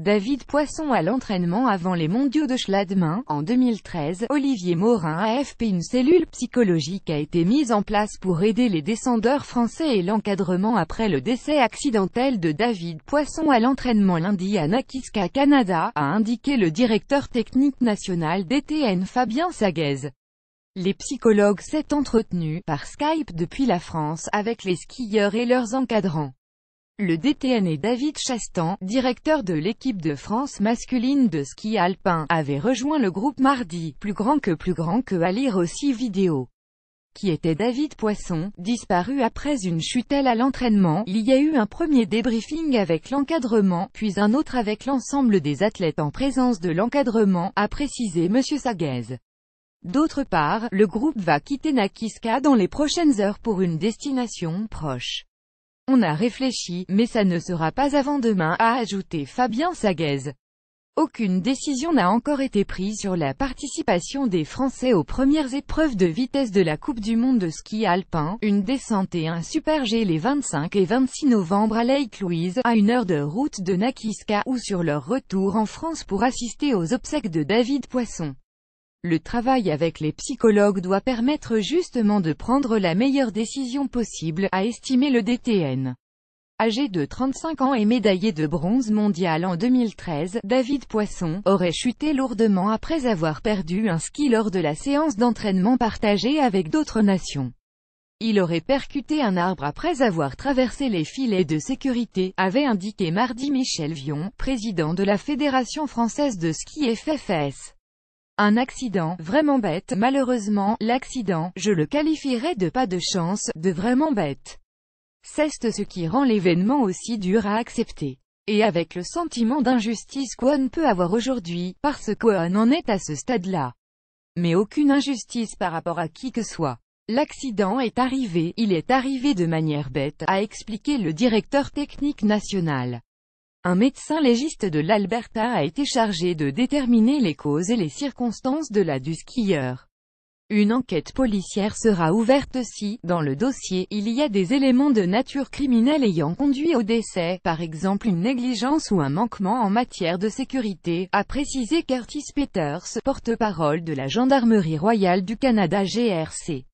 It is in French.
David Poisson à l'entraînement avant les mondiaux de Schladman, en 2013, Olivier Morin AFP Une cellule psychologique a été mise en place pour aider les descendeurs français et l'encadrement après le décès accidentel de David Poisson à l'entraînement lundi à Nakiska Canada, a indiqué le directeur technique national d'ETN Fabien Saguez. Les psychologues s'est entretenus, par Skype depuis la France, avec les skieurs et leurs encadrants. Le DTN et David Chastan, directeur de l'équipe de France masculine de ski alpin, avait rejoint le groupe mardi, plus grand que plus grand que à lire aussi vidéo. Qui était David Poisson, disparu après une chutelle à l'entraînement, il y a eu un premier débriefing avec l'encadrement, puis un autre avec l'ensemble des athlètes en présence de l'encadrement, a précisé M. Saguez. D'autre part, le groupe va quitter Nakiska dans les prochaines heures pour une destination proche. On a réfléchi, mais ça ne sera pas avant demain, a ajouté Fabien Saguez. Aucune décision n'a encore été prise sur la participation des Français aux premières épreuves de vitesse de la Coupe du Monde de ski alpin, une descente et un super G les 25 et 26 novembre à Lake Louise, à une heure de route de Nakiska, ou sur leur retour en France pour assister aux obsèques de David Poisson. Le travail avec les psychologues doit permettre justement de prendre la meilleure décision possible, a estimé le DTN. Âgé de 35 ans et médaillé de bronze mondial en 2013, David Poisson, aurait chuté lourdement après avoir perdu un ski lors de la séance d'entraînement partagée avec d'autres nations. Il aurait percuté un arbre après avoir traversé les filets de sécurité, avait indiqué mardi Michel Vion, président de la Fédération française de ski FFS. Un accident, vraiment bête, malheureusement, l'accident, je le qualifierais de pas de chance, de vraiment bête. C'est ce qui rend l'événement aussi dur à accepter. Et avec le sentiment d'injustice qu'on peut avoir aujourd'hui, parce qu'on en est à ce stade-là. Mais aucune injustice par rapport à qui que soit. L'accident est arrivé, il est arrivé de manière bête, a expliqué le directeur technique national. Un médecin légiste de l'Alberta a été chargé de déterminer les causes et les circonstances de la du skieur. Une enquête policière sera ouverte si, dans le dossier, il y a des éléments de nature criminelle ayant conduit au décès, par exemple une négligence ou un manquement en matière de sécurité, a précisé Curtis Peters, porte-parole de la Gendarmerie royale du Canada GRC.